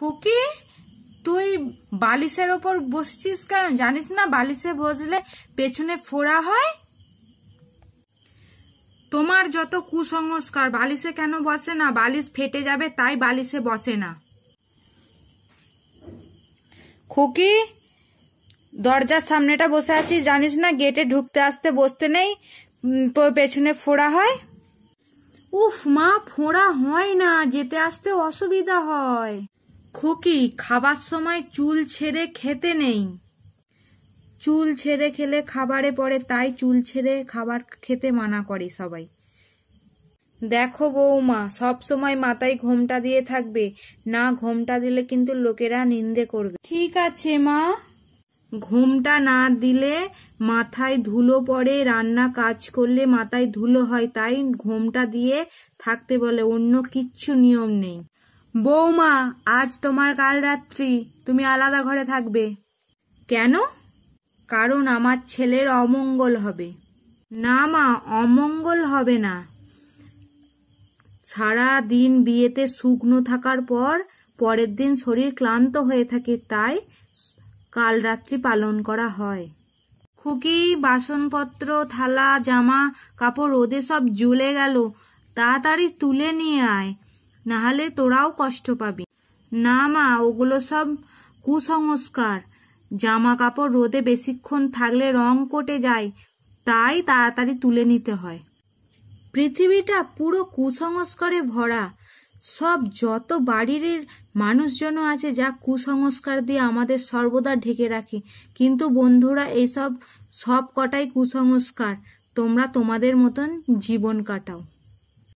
খুকি তুই বালিশের ওপর বসছিস কেন জানিস না বালিশে বসলে পেছনে ফোড়া হয় তোমার যত কুসংস্কার বালিশে কেন বসে না বালিশ ফেটে যাবে তাই বালিশে বসে না খুকি দরজার সামনেটা বসে আছি জানিস না গেটে ঢুকতে আসতে বসতে নেই পেছনে ফোড়া হয় উফ মা ফোড়া হয় না যেতে আসতে অসুবিধা হয় খুকি খাবার সময় চুল ছেড়ে খেতে নেই চুল ছেড়ে খেলে খাবারে পড়ে তাই চুল ছেড়ে খাবার খেতে মানা করে সবাই দেখো বৌমা সব সময় মাথায় ঘোমটা দিয়ে থাকবে না ঘোমটা দিলে কিন্তু লোকেরা নিন্দে করবে ঠিক আছে মা ঘোমটা না দিলে মাথায় ধুলো পড়ে রান্না কাজ করলে মাথায় ধুলো হয় তাই ঘোমটা দিয়ে থাকতে বলে অন্য কিচ্ছু নিয়ম নেই বৌমা আজ তোমার কাল রাত্রি তুমি আলাদা ঘরে থাকবে কেন কারণ আমার ছেলের অমঙ্গল হবে না মা অমঙ্গল হবে না সারা দিন বিয়েতে শুকনো থাকার পর পরের দিন শরীর ক্লান্ত হয়ে থাকে তাই কাল রাত্রি পালন করা হয় খুকি বাসনপত্র থালা জামা কাপড় রোদে সব জ্বলে গেল তাড়াতাড়ি তুলে নিয়ে আয় নাহলে তোরাও কষ্ট পাবি না মা ওগুলো সব কুসংস্কার জামা কাপড় রোদে বেশিক্ষণ থাকলে রং কোটে যায় তাই তাড়াতাড়ি তুলে নিতে হয় পৃথিবীটা পুরো কুসংস্কারে ভরা সব যত বাড়ির মানুষজন আছে যা কুসংস্কার দিয়ে আমাদের সর্বদা ঢেকে রাখে কিন্তু বন্ধুরা এইসব সব কটাই কুসংস্কার তোমরা তোমাদের মতন জীবন কাটাও